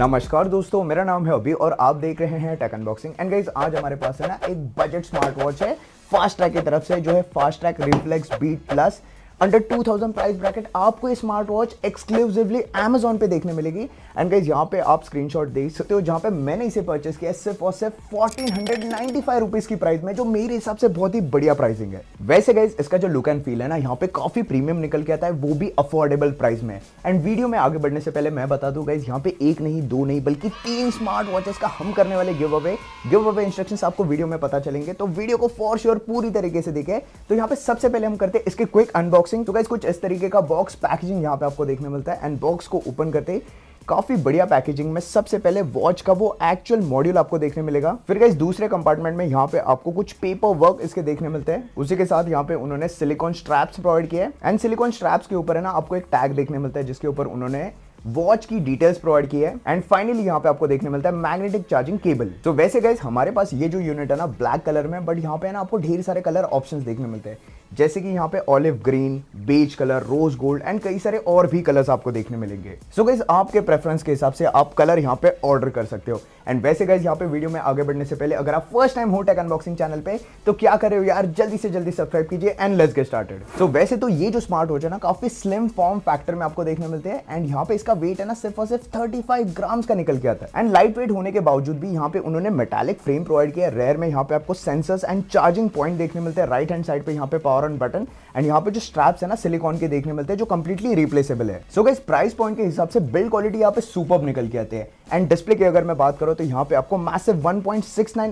नमस्कार दोस्तों मेरा नाम है अभी और आप देख रहे हैं टेक अनबॉक्सिंग एंड गाइज आज हमारे पास है ना एक बजट स्मार्ट वॉच है फास्ट ट्रैक की तरफ से जो है fast track reflex beat plus under thousand price bracket आपको ये स्मार्ट वॉच एक्सक्लूसिवली एमेजोन पे देखने मिलेगी एंड गाइज यहाँ पे आप स्क्रीनशॉट देख सकते हो जहाँ पे मैंने इसे परचेस किया सिर्फ और सिर्फ fourteen hundred ninety five rupees की प्राइस में जो मेरे हिसाब से बहुत ही बढ़िया प्राइसिंग है वैसे गाइज इसका जो लुक एंड फील है ना यहाँ पे काफी प्रीमियम निकल के आता है वो भी अफोर्डेबल प्राइस में एंड वीडियो में आगे बढ़ने से पहले मैं बता दू गाइज यहाँ पे एक नहीं दो नहीं बल्कि तीन स्मार्ट वॉचेस का हम करने वाले give away give away instruction आपको वीडियो में पता चलेंगे तो वीडियो को फॉर श्योर पूरी तरीके से देखे तो यहाँ पे सबसे पहले हम करते इसके क्विक अनबॉक्स अनबॉक्सिंग तो गाइज कुछ इस तरीके का बॉक्स पैकेजिंग यहाँ पे आपको देखने मिलता है एंड बॉक्स को ओपन करते काफ़ी बढ़िया पैकेजिंग में सबसे पहले वॉच का वो एक्चुअल मॉड्यूल आपको देखने मिलेगा फिर गाइज दूसरे कंपार्टमेंट में यहाँ पे आपको कुछ पेपर वर्क इसके देखने मिलते हैं उसी के साथ यहाँ पे उन्होंने सिलिकॉन स्ट्रैप्स प्रोवाइड किया है एंड सिलिकॉन स्ट्रैप्स के ऊपर है ना आपको एक टैग देखने मिलता है जिसके ऊपर उन्होंने वॉच की डिटेल्स प्रोवाइड की है एंड फाइनली यहाँ पे आपको देखने मिलता है मैग्नेटिक चार्जिंग केबल तो वैसे गैस हमारे पास ये जो यूनिट है ना ब्लैक कलर में बट यहाँ पे ना आपको ढेर सारे कलर ऑप्शंस देखने मिलते हैं जैसे कि यहाँ पे olive green beige colour rose gold and कई सारे और भी कलर्स आपको देखने मिलेंगे सो so गाइज आपके प्रेफरेंस के हिसाब से आप कलर यहाँ पे ऑर्डर कर सकते हो एंड वैसे गाइज यहाँ पे वीडियो में आगे बढ़ने से पहले अगर आप फर्स्ट टाइम हो टेक अनबॉक्सिंग चैनल पे तो क्या कर रहे हो यार जल्दी से जल्दी सब्सक्राइब कीजिए and let's get started so वैसे तो ये जो स्मार्ट वॉच है ना काफी स्लिम फॉर्म फैक्टर में आपको देखने मिलते हैं एंड यहाँ पे इसका वेट है ना सिर्फ और सिर्फ थर्टी फाइव ग्राम्स का निकल गया था एंड लाइट वेट होने के बावजूद भी यहाँ पे उन्होंने मेटालिक फ्रेम प्रोवाइड किया रेयर में यहाँ पे आपको सेंसर्स एंड चार्जिंग पॉइंट देखने मिलते हैं राइट हैंड साइड पे यहाँ पे पावर on button एंड यहाँ पे जो स्ट्रैप्स है ना सिलिकॉन के देखने मिलते हैं जो कंप्लीटली रिप्लेसेबल है सो इस प्राइस पॉइंट के हिसाब से बिल्ड क्वालिटी यहाँ पे सुपर निकल के आते हैं एंड डिस्प्ले की अगर मैं बात करूँ तो यहाँ पे आपको मैसिव वन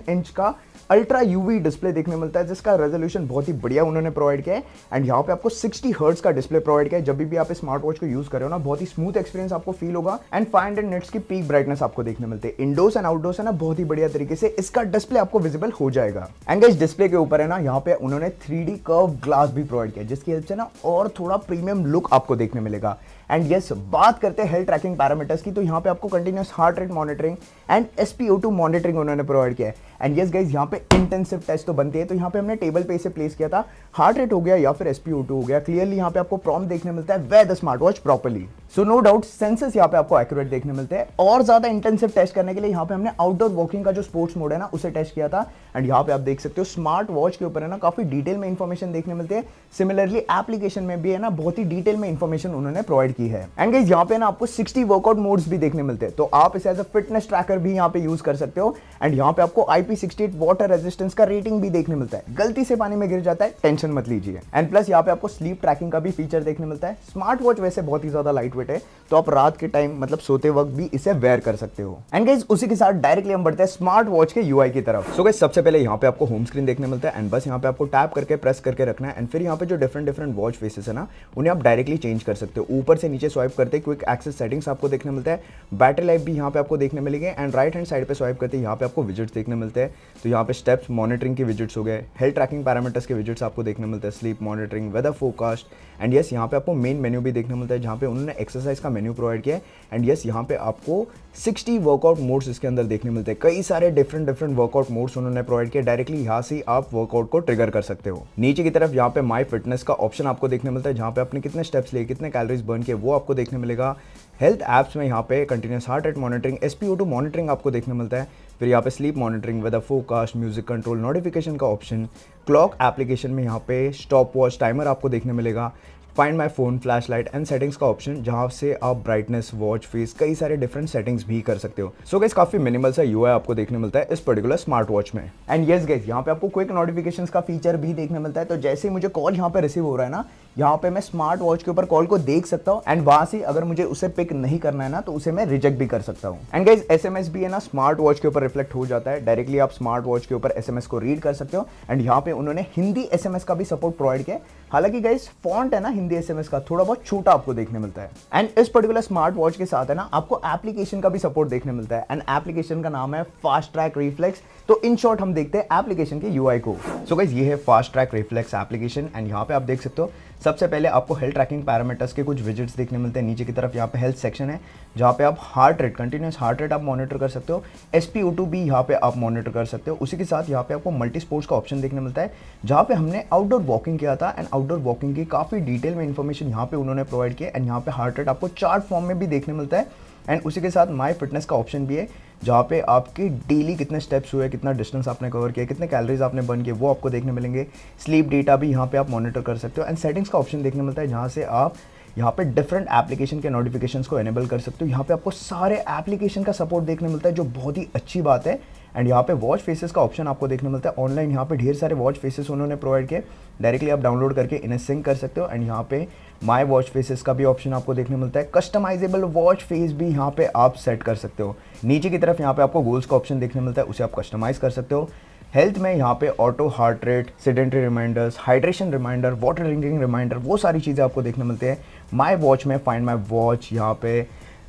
इंच का अल्ट्रा यूवी डिस्प्ले देखने मिलता है जिसका रेजोल्यूशन बहुत ही बढ़िया उन्होंने प्रोवाइड किया है एंड यहाँ पे आपको 60 हर्ट्स का डिस्प्ले प्रोवाइड किया है जब भी आप स्मार्ट वॉच को यूज करो ना बहुत ही स्मूथ एक्सपीरियंस आपको फील होगा एंड 500 हंड्रेड नेट्स की पीक ब्राइटनेस आपको देखने मिलते हैं इंडोर्स एंड आउटडोर्स है ना बहुत ही बढ़िया तरीके से इसका डिस्प्ले आपको विजिबल हो जाएगा एंड इस डिस्प्ले के ऊपर है ना यहाँ पे उन्होंने थ्री कर्व ग्लास भी प्रोवाइड है जिसकी हेल्प से ना और थोड़ा प्रीमियम लुक आपको देखने मिलेगा एंड यस बात करते हैं हेल्थ ट्रैकिंग पैरामीटर्स की तो यहाँ पे आपको continuous heart rate monitoring and S P O two monitoring उन्होंने प्रोवाइड किया है एंड येस गाइज यहाँ पे इंटेंसिव टेस्ट तो बनते हैं तो यहाँ पे हमने टेबल पे इसे प्लेस किया था हार्ट रेट हो गया या फिर एसपी हो गया क्लियरली यहाँ पे आपको प्रॉम देखने मिलता है way the smart watch properly so no doubt senses यहाँ पे आपको एक्यूरेट देखने मिलते हैं और ज्यादा इंटेंसिव टेस्ट करने के लिए यहाँ पे हमने आउटडोर वॉकिंग का जो स्पोर्ट्स मोड है ना उसे टेस्ट किया था एंड यहाँ पे आप देख सकते हो स्मार्ट वॉच के ऊपर है ना काफी डिटेल में इन्फॉर्मेशन देखने मिलते हैं सिमिलरली एप्लीकेशन में भी है ना बहुत ही डिटेल में इन्फॉर्मेशन उन्होंने प्रोवाइड की है एंड गाइज यहाँ पे ना आपको सिक्सटी वर्कआउट मोड्स भी देखने मिलते हैं तो आप इसे एज अ फिटनेस ट्रैकर भी यहाँ पे यूज कर सकते हो एंड यहाँ पे आपको I IP IP68 water resistance का रेटिंग भी देखने मिलता है गलती से पानी में गिर जाता है टेंशन मत लीजिए एंड प्लस यहाँ पे आपको स्लीप ट्रैकिंग का भी फीचर देखने मिलता है स्मार्ट वॉच वैसे बहुत ही ज्यादा लाइट वेट है तो आप रात के टाइम मतलब सोते वक्त भी इसे वेयर कर सकते हो एंड गाइज उसी के साथ डायरेक्टली हम बढ़ते हैं स्मार्ट वॉच के यूआई की तरफ सो so गाइज सबसे पहले यहाँ पे आपको होम स्क्रीन देखने मिलता है एंड बस यहाँ पे आपको टैप करके प्रेस करके रखना है एंड फिर यहाँ पे जो डिफरेंट डिफरेंट वॉच फेसेस है ना उन्हें आप डायरेक्टली चेंज कर सकते हो ऊपर से नीचे स्वाइप करते क्विक एक्सेस सेटिंग्स आपको देखने मिलता है बैटरी लाइफ भी यहाँ पे आपको देखने मिलेगी एंड राइट हैंड साइड पे स्वाइप करते यहाँ पे आपको विजिट देखने मिलते मिलते हैं तो यहाँ पे स्टेप्स मॉनिटरिंग के विजिट्स हो गए हेल्थ ट्रैकिंग पैरामीटर्स के विजिट्स आपको देखने मिलते हैं sleep monitoring weather forecast and yes यहाँ पे आपको मेन मेन्यू भी देखने मिलता है जहाँ पे उन्होंने एक्सरसाइज का मेन्यू प्रोवाइड किया है एंड यस यहाँ पे आपको 60 वर्कआउट मोड्स इसके अंदर देखने मिलते हैं कई सारे डिफरेंट डिफरेंट वर्कआउट मोड्स उन्होंने प्रोवाइड किया डायरेक्टली यहाँ से आप वर्कआउट को ट्रिगर कर सकते हो नीचे की तरफ यहाँ पे माई फिटनेस का ऑप्शन आपको देखने मिलता है जहाँ पे आपने कितने स्टेप्स लिए कितने कैलोरीज बर्न किए वो आपको देखने मिलेगा हेल्थ ऐप्स में यहाँ पे continuous heart rate monitoring S P O two monitoring आपको देखने मिलता है फिर यहाँ पे sleep monitoring weather forecast music control notification का ऑप्शन क्लॉक एप्लीकेशन में यहाँ पे स्टॉप वॉच टाइमर आपको देखने मिलेगा find my phone flash light and settings का ऑप्शन जहां से आप ब्राइटनेस वॉच फेस कई सारे डिफरेंट सेटिंग्स भी कर सकते हो सो so गैस काफी मिनिमल सा यू आपको देखने मिलता है इस पर्टिकुलर स्मार्ट वॉच में एंड येस गैस यहाँ पे आपको क्विक नोटिफिकेशन का फीचर भी देखने मिलता है तो जैसे ही मुझे कॉल यहाँ पे रिसीव हो रहा है ना यहाँ पे मैं स्मार्ट वॉच के ऊपर कॉल को देख सकता हूँ एंड वहां से अगर मुझे उसे पिक नहीं करना है ना तो उसे मैं रिजेक्ट भी कर सकता हूँ and guys S M S भी है ना स्मार्ट वॉच के ऊपर रिफ्लेक्ट हो जाता है डायरेक्टली आप स्मार्ट वॉच के ऊपर एस एम एस को रीड कर सकते हो एंड यहाँ पे उन्होंने हिंदी एस एम एस का भी सपोर्ट प्रोवाइड किया हालांकि गाइज फॉन्ट है ना हिंदी हिंदी एसएमएस का थोड़ा बहुत छोटा आपको देखने मिलता है एंड इस पर्टिकुलर स्मार्ट वॉच के साथ है ना आपको एप्लीकेशन का भी सपोर्ट देखने मिलता है एंड एप्लीकेशन का नाम है फास्ट ट्रैक रिफ्लेक्स तो इन शॉर्ट हम देखते हैं एप्लीकेशन के यूआई को सो so गाइज ये है fast track reflex application and यहाँ पे आप देख सकते हो सबसे पहले आपको हेल्थ ट्रैकिंग पैरामीटर्स के कुछ विजिट्स देखने मिलते हैं नीचे की तरफ यहाँ पे हेल्थ सेक्शन है जहाँ पे आप heart rate continuous heart rate आप मॉनिटर कर सकते हो एस पी ओ टू भी यहाँ पे आप मॉनिटर कर सकते हो उसी के साथ यहाँ पे आपको मल्टी स्पोर्ट्स का ऑप्शन देखने मिलता है जहाँ पे हमने आउटडोर वॉकिंग किया था एंड आउटडोर वॉकिंग की काफ़ी डिटेल में इन्फॉर्मेशन यहाँ पे उन्होंने प्रोवाइड किया एंड यहाँ पे हार्ट रेट आपको चार्ट फॉर्म में भी देखने मिलता है एंड उसी के साथ माई फिटनेस का ऑप्शन भी है जहाँ पे आपके डेली कितने स्टेप्स हुए कितना डिस्टेंस आपने कवर किया कितने कैलोरीज आपने बर्न किए वो आपको देखने मिलेंगे स्लीप डेटा भी यहाँ पे आप मॉनिटर कर सकते हो एंड सेटिंग्स का ऑप्शन देखने मिलता है जहाँ से आप यहाँ पे डिफरेंट एप्लीकेशन के नोटिफिकेशन को एनेबल कर सकते हो यहाँ पे आपको सारे एप्लीकेशन का सपोर्ट देखने मिलता है जो बहुत ही अच्छी बात है एंड यहाँ पे वॉच फेसेस का ऑप्शन आपको देखने मिलता है ऑनलाइन यहाँ पे ढेर सारे वॉच फेसेस उन्होंने प्रोवाइड किए डायरेक्टली आप डाउनलोड करके इन्हें सिंक कर सकते हो एंड यहाँ पे माय वॉच फेसेस का भी ऑप्शन आपको देखने मिलता है कस्टमाइजेबल वॉच फेस भी यहाँ पे आप सेट कर सकते हो नीचे की तरफ यहाँ पे आपको गोल्स का ऑप्शन देखने मिलता है उसे आप कस्टमाइज़ कर सकते हो हेल्थ में यहाँ पे auto heart rate sedentary reminders hydration reminder water drinking reminder वो सारी चीज़ें आपको देखने मिलती हैं माई वॉच में फाइंड माई वॉच यहाँ पे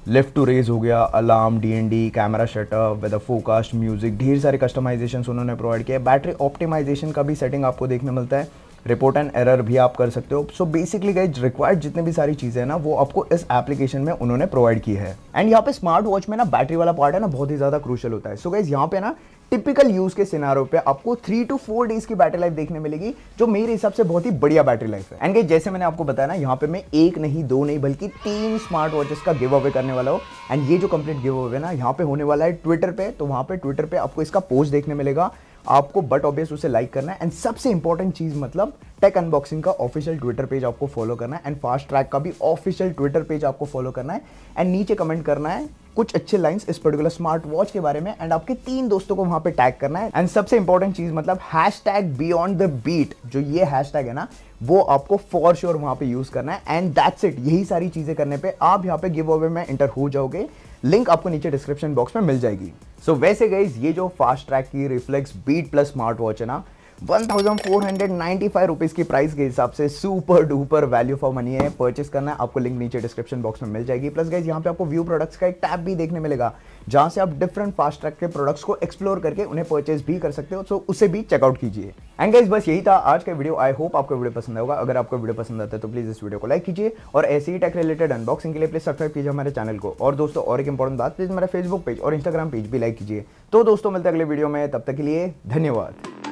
लेफ्ट टू रेज हो गया alarm DND camera shutter with a forecast music ढेर सारे कस्टमाइजेशन उन्होंने प्रोवाइड किया बैटरी ऑप्टिमाइजेशन का भी सेटिंग आपको देखने मिलता है रिपोर्ट एंड एरर भी आप कर सकते हो सो बेसिकली गाइज रिक्वायर्ड जितने भी सारी चीज़ें हैं ना वो आपको इस एप्लीकेशन में उन्होंने प्रोवाइड की है एंड यहाँ पे स्मार्ट वॉच में ना बैटरी वाला पार्ट है ना बहुत ही ज़्यादा क्रूशल होता है सो गाइज यहाँ पे ना टिपिकल यूज के सिनारो पे आपको थ्री टू फोर डेज की बैटरी लाइफ देखने मिलेगी जो मेरे हिसाब से बहुत ही बढ़िया बैटरी लाइफ है एंड जैसे मैंने आपको बताया ना यहाँ पे मैं एक नहीं दो नहीं बल्कि तीन स्मार्ट वॉचेस का गिव अवे करने वाला हूँ एंड ये जो कंप्लीट गिव अवे ना यहाँ पे होने वाला है ट्विटर पे तो वहाँ पे ट्विटर पे आपको इसका पोस्ट देखने मिलेगा आपको बट ऑब्वियस उसे लाइक करना है एंड सबसे इंपॉर्टेंट चीज़ मतलब टेक अनबॉक्सिंग का ऑफिशियल ट्विटर पेज आपको फॉलो करना है एंड फास्ट ट्रैक का भी ऑफिशियल ट्विटर पेज आपको फॉलो करना है एंड नीचे कमेंट करना है कुछ अच्छे लाइंस इस पर्टिकुलर स्मार्ट वॉच के बारे में एंड आपके तीन दोस्तों को वहां पे टैग करना है एंड सबसे इंपॉर्टेंट चीज मतलब hash tag beyond the beat जो ये हैश टैग है ना वो आपको फॉर श्योर sure वहां पे यूज करना है एंड दैट्स इट यही सारी चीजें करने पे आप यहाँ पे गिव अवे में एंटर हो जाओगे लिंक आपको नीचे डिस्क्रिप्शन बॉक्स में मिल जाएगी सो so, वैसे गई ये जो फास्ट ट्रैक की reflex beat plus smart watch है ना 1495 रुपीस की प्राइस के हिसाब से super duper value for money है परचेस करना है आपको लिंक नीचे डिस्क्रिप्शन बॉक्स में मिल जाएगी प्लस गाइज यहाँ पे आपको व्यू प्रोडक्ट्स का एक टैब भी देखने मिलेगा जहाँ से आप डिफरेंट फास्ट ट्रैक के प्रोडक्ट्स को एक्सप्लोर करके उन्हें परचेस भी कर सकते हो तो उसे भी चेकआउट कीजिए एंड गाइज बस यही था आज का वीडियो आई होप आपको वीडियो पसंद होगा अगर आपको वीडियो पसंद आता है तो प्लीज़ इस वीडियो को लाइक कीजिए और ऐसे ही टेक रिलेटेड अनबॉक्सिंग के लिए प्लीज सब्सक्राइब कीजिए हमारे चैनल को और दोस्तों और एक इंपॉर्टेंट बात प्लीज़ मेरा फेसबुक पेज और इंस्टाग्राम पेज भी लाइक कीजिए तो दोस्तों मिलते अगले वीडियो में तब तक के लिए धन्यवाद